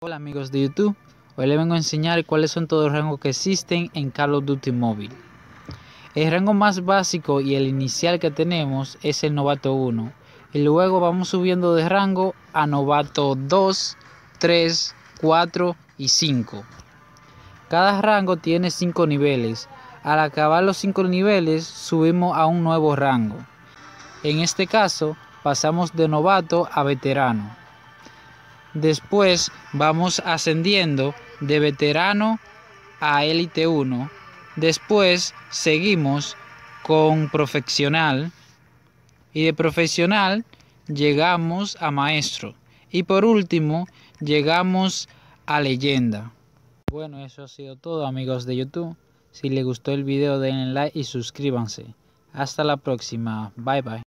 Hola amigos de YouTube, hoy les vengo a enseñar cuáles son todos los rangos que existen en Call of Duty móvil El rango más básico y el inicial que tenemos es el novato 1 y luego vamos subiendo de rango a novato 2, 3, 4 y 5. Cada rango tiene 5 niveles, al acabar los 5 niveles subimos a un nuevo rango. En este caso pasamos de novato a veterano. Después vamos ascendiendo de veterano a élite 1. Después seguimos con profesional y de profesional llegamos a maestro y por último llegamos a leyenda. Bueno, eso ha sido todo amigos de YouTube. Si les gustó el video denle like y suscríbanse. Hasta la próxima. Bye bye.